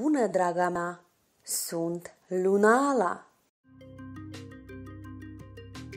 bună, draga mea! Sunt Lunala!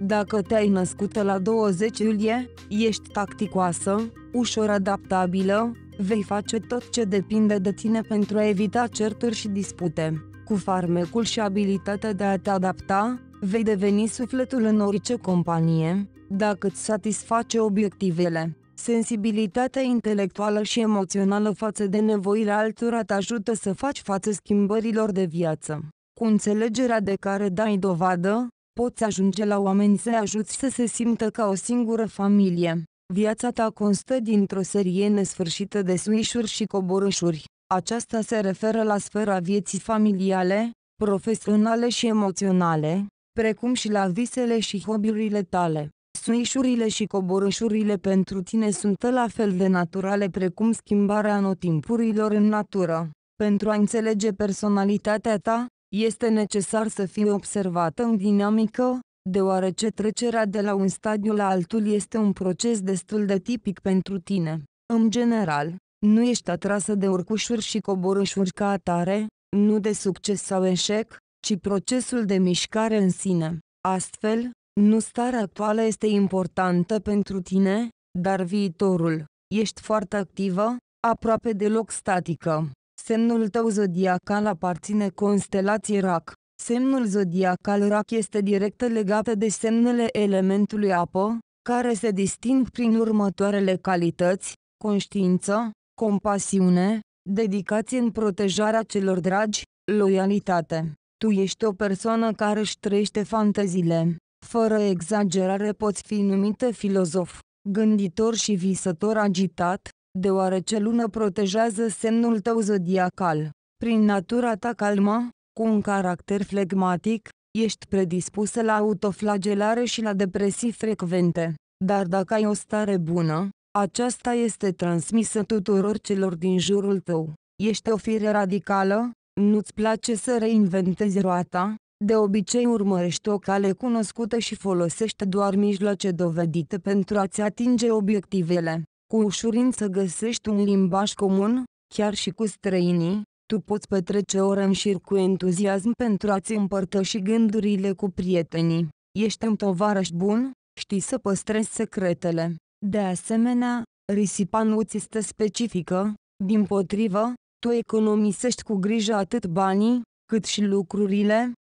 Dacă te-ai născut la 20 iulie, ești tacticoasă, ușor adaptabilă, vei face tot ce depinde de tine pentru a evita certuri și dispute. Cu farmecul și abilitatea de a te adapta, vei deveni sufletul în orice companie, dacă îți satisface obiectivele. Sensibilitatea intelectuală și emoțională față de nevoile altora te ajută să faci față schimbărilor de viață. Cu înțelegerea de care dai dovadă, poți ajunge la oameni să ajuți să se simtă ca o singură familie. Viața ta constă dintr-o serie nesfârșită de suișuri și coborâșuri. Aceasta se referă la sfera vieții familiale, profesionale și emoționale, precum și la visele și hobby-urile tale. Suișurile și coborâșurile pentru tine sunt la fel de naturale precum schimbarea anotimpurilor în natură. Pentru a înțelege personalitatea ta, este necesar să fii observată în dinamică, deoarece trecerea de la un stadiu la altul este un proces destul de tipic pentru tine. În general, nu ești atrasă de urcușuri și coborâșuri ca atare, nu de succes sau eșec, ci procesul de mișcare în sine. Astfel, nu starea actuală este importantă pentru tine, dar viitorul. Ești foarte activă, aproape deloc statică. Semnul tău zodiacal aparține constelației RAC. Semnul zodiacal RAC este direct legat de semnele elementului apă, care se disting prin următoarele calități, conștiință, compasiune, dedicație în protejarea celor dragi, loialitate. Tu ești o persoană care își trăiește fanteziile. Fără exagerare poți fi numită filozof, gânditor și visător agitat, deoarece lună protejează semnul tău zodiacal. Prin natura ta calmă, cu un caracter flegmatic, ești predispusă la autoflagelare și la depresii frecvente. Dar dacă ai o stare bună, aceasta este transmisă tuturor celor din jurul tău. Ești o fire radicală, nu-ți place să reinventezi roata, de obicei urmărești o cale cunoscută și folosești doar mijloace dovedite pentru a-ți atinge obiectivele. Cu ușurință găsești un limbaj comun, chiar și cu străinii, tu poți petrece ore în șir cu entuziasm pentru a-ți împărtăși gândurile cu prietenii. Ești un tovarăș bun, știi să păstrezi secretele. De asemenea, risipa nu ți este specifică, din potrivă, tu economisești cu grijă atât banii, cât și lucrurile,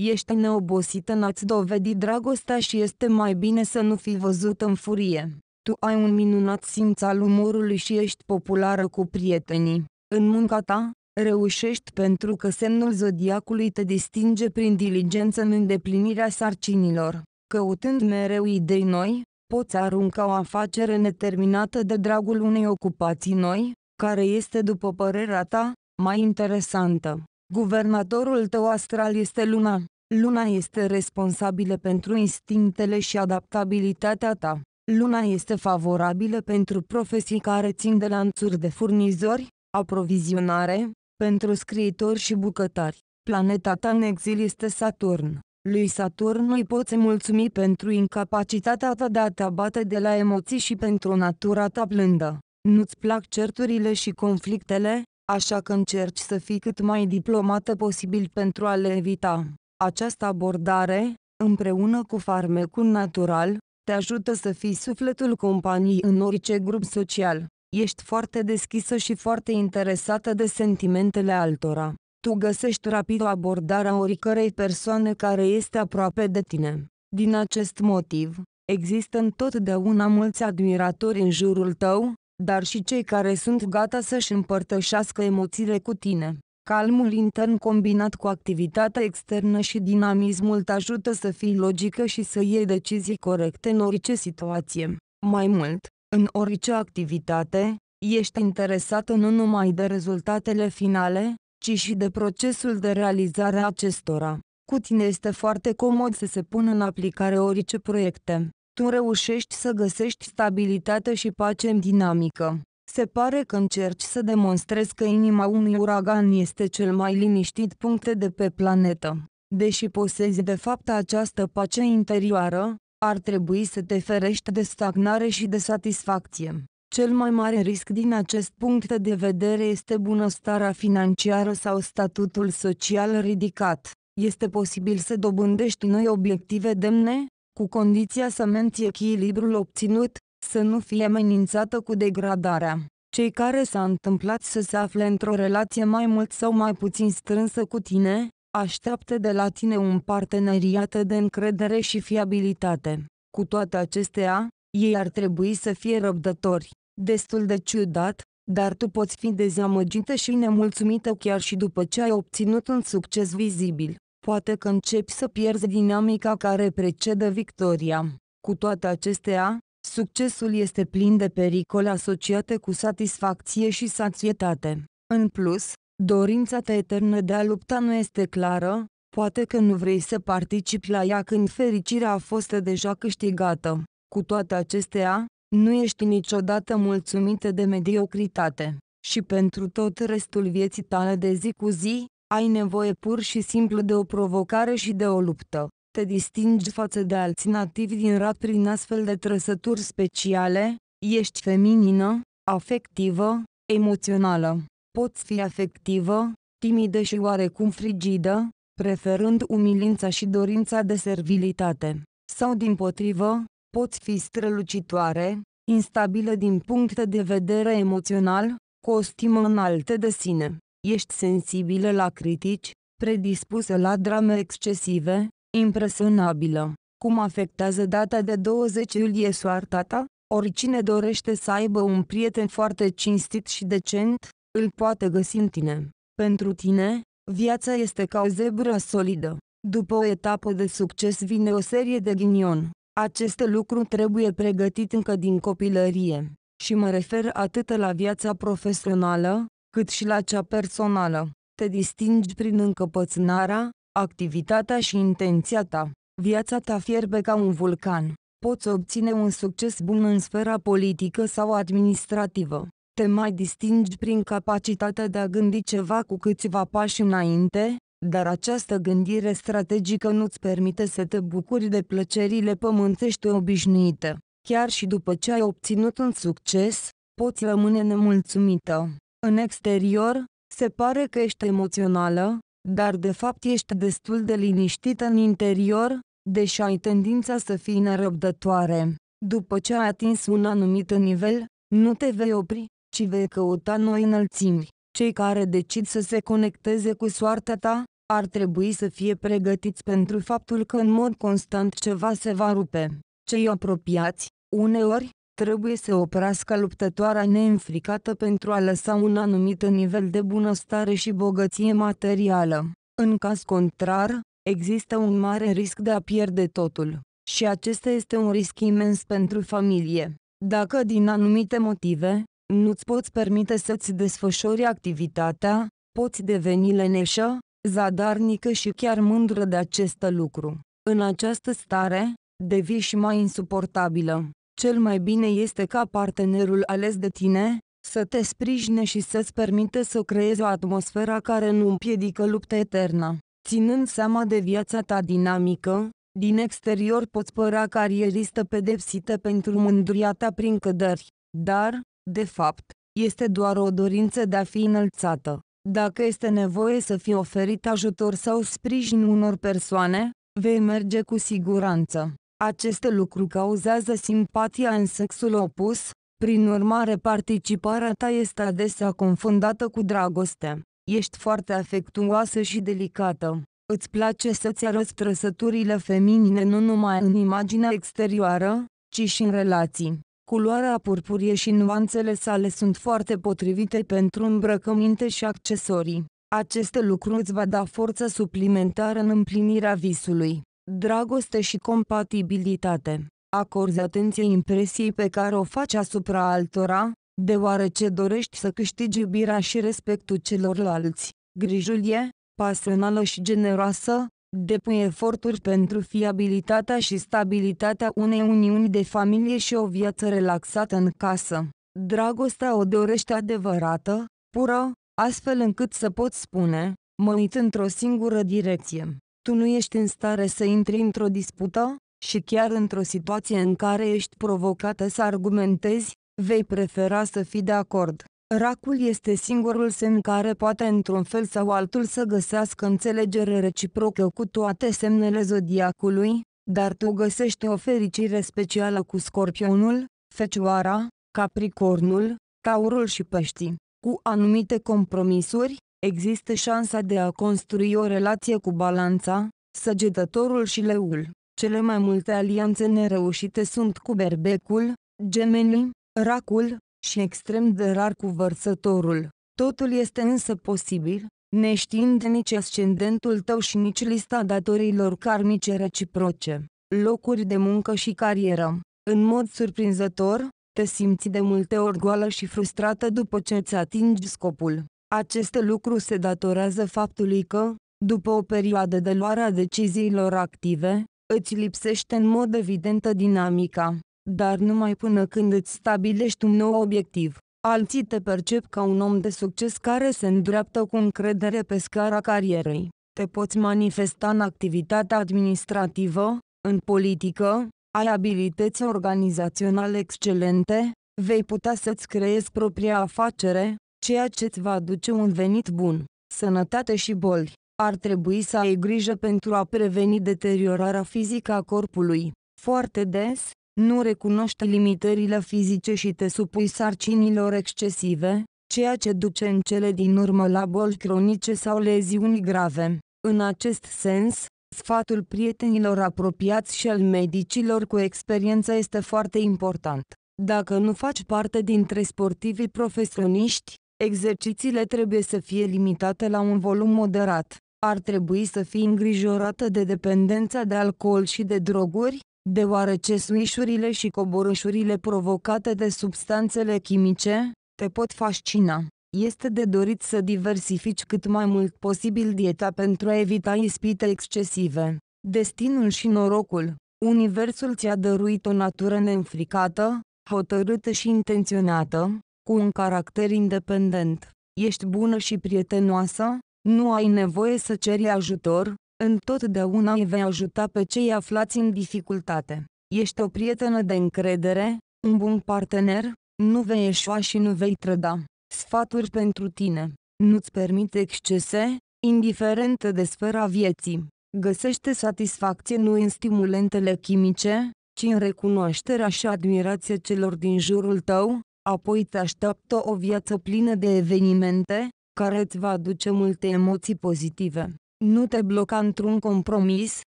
Ești neobosită în a-ți dovedi dragostea și este mai bine să nu fii văzut în furie. Tu ai un minunat simț al umorului și ești populară cu prietenii. În munca ta, reușești pentru că semnul zodiacului te distinge prin diligență în îndeplinirea sarcinilor. Căutând mereu idei noi, poți arunca o afacere neterminată de dragul unei ocupații noi, care este după părerea ta, mai interesantă. Guvernatorul tău astral este luna. Luna este responsabilă pentru instinctele și adaptabilitatea ta. Luna este favorabilă pentru profesii care țin de lanțuri de furnizori, aprovizionare, pentru scriitori și bucătari. Planeta ta în exil este Saturn. Lui Saturn îi poți mulțumi pentru incapacitatea ta de a te abate de la emoții și pentru natura ta blândă. Nu-ți plac certurile și conflictele, așa că încerci să fii cât mai diplomată posibil pentru a le evita. Această abordare, împreună cu farmecul natural, te ajută să fii sufletul companiei în orice grup social. Ești foarte deschisă și foarte interesată de sentimentele altora. Tu găsești rapid abordarea oricărei persoane care este aproape de tine. Din acest motiv, există întotdeauna mulți admiratori în jurul tău, dar și cei care sunt gata să-și împărtășească emoțiile cu tine. Calmul intern combinat cu activitatea externă și dinamismul te ajută să fii logică și să iei decizii corecte în orice situație. Mai mult, în orice activitate, ești interesată nu numai de rezultatele finale, ci și de procesul de realizare a acestora. Cu tine este foarte comod să se pună în aplicare orice proiecte tu reușești să găsești stabilitate și pace în dinamică. Se pare că încerci să demonstrezi că inima unui uragan este cel mai liniștit punct de pe planetă. Deși posezi de fapt această pace interioară, ar trebui să te ferești de stagnare și de satisfacție. Cel mai mare risc din acest punct de vedere este bunăstarea financiară sau statutul social ridicat. Este posibil să dobândești noi obiective demne, cu condiția să menții echilibrul obținut, să nu fie amenințată cu degradarea. Cei care s-a întâmplat să se afle într-o relație mai mult sau mai puțin strânsă cu tine, așteaptă de la tine un parteneriat de încredere și fiabilitate. Cu toate acestea, ei ar trebui să fie răbdători. Destul de ciudat, dar tu poți fi dezamăgită și nemulțumită chiar și după ce ai obținut un succes vizibil poate că începi să pierzi dinamica care precedă victoria. Cu toate acestea, succesul este plin de pericole asociate cu satisfacție și sațietate. În plus, dorința ta eternă de a lupta nu este clară, poate că nu vrei să participi la ea când fericirea a fost deja câștigată. Cu toate acestea, nu ești niciodată mulțumită de mediocritate. Și pentru tot restul vieții tale de zi cu zi, ai nevoie pur și simplu de o provocare și de o luptă. Te distingi față de alții nativi din rat prin astfel de trăsături speciale, ești feminină, afectivă, emoțională. Poți fi afectivă, timidă și oarecum frigidă, preferând umilința și dorința de servilitate. Sau din potrivă, poți fi strălucitoare, instabilă din punct de vedere emoțional, cu o stimă înaltă de sine. Ești sensibilă la critici, predispusă la drame excesive, impresionabilă. Cum afectează data de 20 iulie soarta ta? Oricine dorește să aibă un prieten foarte cinstit și decent, îl poate găsi în tine. Pentru tine, viața este ca o zebră solidă. După o etapă de succes vine o serie de ghinion. Acest lucru trebuie pregătit încă din copilărie. Și mă refer atât la viața profesională, cât și la cea personală. Te distingi prin încăpățânarea, activitatea și intenția ta. Viața ta fierbe ca un vulcan. Poți obține un succes bun în sfera politică sau administrativă. Te mai distingi prin capacitatea de a gândi ceva cu câțiva pași înainte, dar această gândire strategică nu-ți permite să te bucuri de plăcerile pământești obișnuite. Chiar și după ce ai obținut un succes, poți rămâne nemulțumită. În exterior, se pare că ești emoțională, dar de fapt ești destul de liniștită în interior, deși ai tendința să fii nerăbdătoare. După ce ai atins un anumit nivel, nu te vei opri, ci vei căuta noi înălțimi. Cei care decid să se conecteze cu soarta ta, ar trebui să fie pregătiți pentru faptul că în mod constant ceva se va rupe. Cei apropiați, uneori, trebuie să oprească luptătoarea neînfricată pentru a lăsa un anumit nivel de bunăstare și bogăție materială. În caz contrar, există un mare risc de a pierde totul. Și acesta este un risc imens pentru familie. Dacă din anumite motive, nu-ți poți permite să-ți desfășori activitatea, poți deveni leneșă, zadarnică și chiar mândră de acest lucru. În această stare, devii și mai insuportabilă. Cel mai bine este ca partenerul ales de tine, să te sprijine și să-ți permite să creezi o atmosferă care nu împiedică lupta eternă. Ținând seama de viața ta dinamică, din exterior poți părea carieristă pedepsită pentru mândria ta prin cădări, dar, de fapt, este doar o dorință de a fi înălțată. Dacă este nevoie să fii oferit ajutor sau sprijin unor persoane, vei merge cu siguranță. Aceste lucruri cauzează simpatia în sexul opus, prin urmare participarea ta este adesea confundată cu dragoste. Ești foarte afectuoasă și delicată. Îți place să-ți arăți trăsăturile feminine nu numai în imaginea exterioară, ci și în relații. Culoarea purpurie și nuanțele sale sunt foarte potrivite pentru îmbrăcăminte și accesorii. Aceste lucruri îți va da forță suplimentară în împlinirea visului dragoste și compatibilitate. Acorzi atenție impresiei pe care o faci asupra altora, deoarece dorești să câștigi iubirea și respectul celorlalți. Grijulie, pasională și generoasă, depui eforturi pentru fiabilitatea și stabilitatea unei uniuni de familie și o viață relaxată în casă. Dragostea o dorește adevărată, pură, astfel încât să poți spune, mă uit într-o singură direcție tu nu ești în stare să intri într-o dispută, și chiar într-o situație în care ești provocată să argumentezi, vei prefera să fii de acord. Racul este singurul semn care poate într-un fel sau altul să găsească înțelegere reciprocă cu toate semnele zodiacului, dar tu găsești o fericire specială cu scorpionul, fecioara, capricornul, taurul și peștii. Cu anumite compromisuri, există șansa de a construi o relație cu balanța, săgetătorul și leul. Cele mai multe alianțe nereușite sunt cu berbecul, gemenii, racul și extrem de rar cu vărsătorul. Totul este însă posibil, neștiind nici ascendentul tău și nici lista datorilor karmice reciproce, locuri de muncă și carieră. În mod surprinzător, te simți de multe ori goală și frustrată după ce îți atingi scopul. Acest lucru se datorează faptului că, după o perioadă de luare a deciziilor active, îți lipsește în mod evident dinamica, dar numai până când îți stabilești un nou obiectiv. Alții te percep ca un om de succes care se îndreaptă cu încredere pe scara carierei. Te poți manifesta în activitatea administrativă, în politică, ai abilități organizaționale excelente, vei putea să-ți creezi propria afacere, ceea ce îți va aduce un venit bun, sănătate și boli. Ar trebui să ai grijă pentru a preveni deteriorarea fizică a corpului. Foarte des, nu recunoști limitările fizice și te supui sarcinilor excesive, ceea ce duce în cele din urmă la boli cronice sau leziuni grave. În acest sens, sfatul prietenilor apropiați și al medicilor cu experiență este foarte important. Dacă nu faci parte dintre sportivii profesioniști, Exercițiile trebuie să fie limitate la un volum moderat. Ar trebui să fii îngrijorată de dependența de alcool și de droguri, deoarece suișurile și coborâșurile provocate de substanțele chimice te pot fascina. Este de dorit să diversifici cât mai mult posibil dieta pentru a evita ispite excesive. Destinul și norocul Universul ți-a dăruit o natură neînfricată, hotărâtă și intenționată, cu un caracter independent, ești bună și prietenoasă, nu ai nevoie să ceri ajutor, întotdeauna îi vei ajuta pe cei aflați în dificultate. Ești o prietenă de încredere, un bun partener, nu vei eșua și nu vei trăda. Sfaturi pentru tine. Nu-ți permite excese, indiferent de sfera vieții. Găsește satisfacție nu în stimulentele chimice, ci în recunoașterea și admirația celor din jurul tău, apoi te așteaptă o viață plină de evenimente, care îți va aduce multe emoții pozitive. Nu te bloca într-un compromis,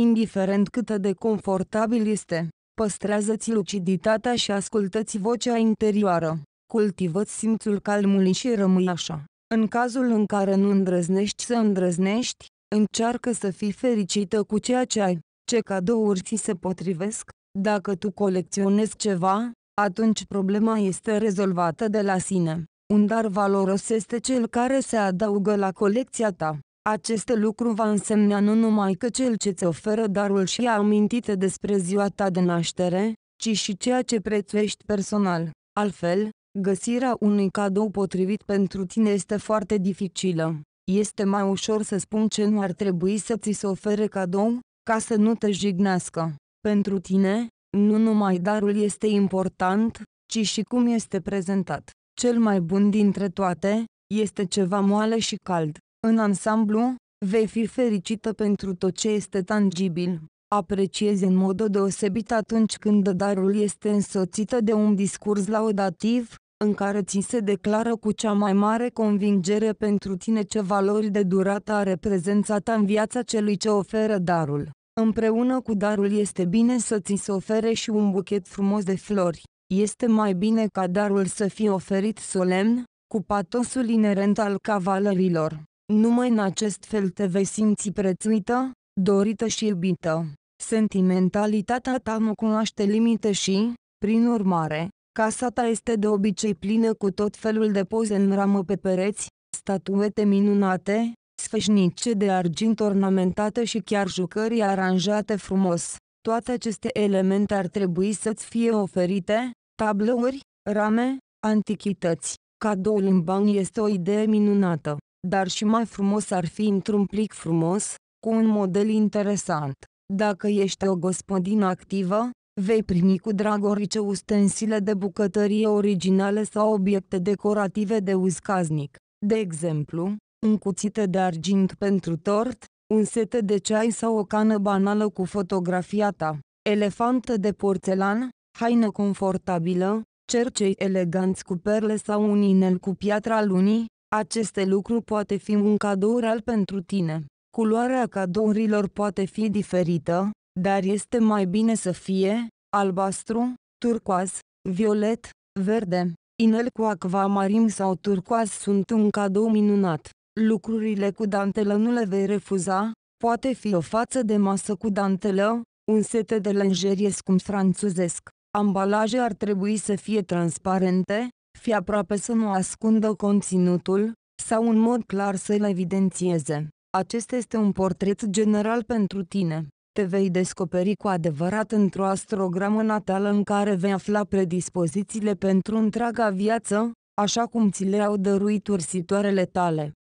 indiferent cât de confortabil este. Păstrează-ți luciditatea și ascultă-ți vocea interioară. Cultivă-ți simțul calmului și rămâi așa. În cazul în care nu îndrăznești să îndrăznești, încearcă să fii fericită cu ceea ce ai. Ce cadouri ți se potrivesc? Dacă tu colecționezi ceva, atunci problema este rezolvată de la sine. Un dar valoros este cel care se adaugă la colecția ta. Acest lucru va însemna nu numai că cel ce ți oferă darul și a amintite despre ziua ta de naștere, ci și ceea ce prețuiești personal. Altfel, găsirea unui cadou potrivit pentru tine este foarte dificilă. Este mai ușor să spun ce nu ar trebui să ți se ofere cadou, ca să nu te jignească. Pentru tine, nu numai darul este important, ci și cum este prezentat. Cel mai bun dintre toate, este ceva moale și cald. În ansamblu, vei fi fericită pentru tot ce este tangibil. Apreciezi în mod deosebit atunci când darul este însoțită de un discurs laudativ, în care ți se declară cu cea mai mare convingere pentru tine ce valori de durată are prezența ta în viața celui ce oferă darul. Împreună cu darul este bine să ți se ofere și un buchet frumos de flori. Este mai bine ca darul să fie oferit solemn, cu patosul inerent al cavalerilor. Numai în acest fel te vei simți prețuită, dorită și iubită. Sentimentalitatea ta nu cunoaște limite și, prin urmare, casa ta este de obicei plină cu tot felul de poze în ramă pe pereți, statuete minunate, sfeșnice de argint ornamentată și chiar jucării aranjate frumos. Toate aceste elemente ar trebui să-ți fie oferite, tablouri, rame, antichități. Cadoul în bani este o idee minunată, dar și mai frumos ar fi într-un plic frumos, cu un model interesant. Dacă ești o gospodină activă, vei primi cu drag orice ustensile de bucătărie originale sau obiecte decorative de uz caznic. De exemplu, un cuțit de argint pentru tort, un set de ceai sau o cană banală cu fotografia ta, elefant de porțelan, haină confortabilă, cercei eleganți cu perle sau un inel cu piatra lunii, aceste lucruri poate fi un cadou real pentru tine. Culoarea cadourilor poate fi diferită, dar este mai bine să fie albastru, turcoaz, violet, verde. Inel cu acvamarim sau turcoaz sunt un cadou minunat. Lucrurile cu dantelă nu le vei refuza, poate fi o față de masă cu dantelă, un sete de lenjerie scump franțuzesc. Ambalaje ar trebui să fie transparente, fi aproape să nu ascundă conținutul, sau în mod clar să le evidențieze. Acesta este un portret general pentru tine. Te vei descoperi cu adevărat într-o astrogramă natală în care vei afla predispozițiile pentru întreaga viață, așa cum ți le-au dăruit ursitoarele tale.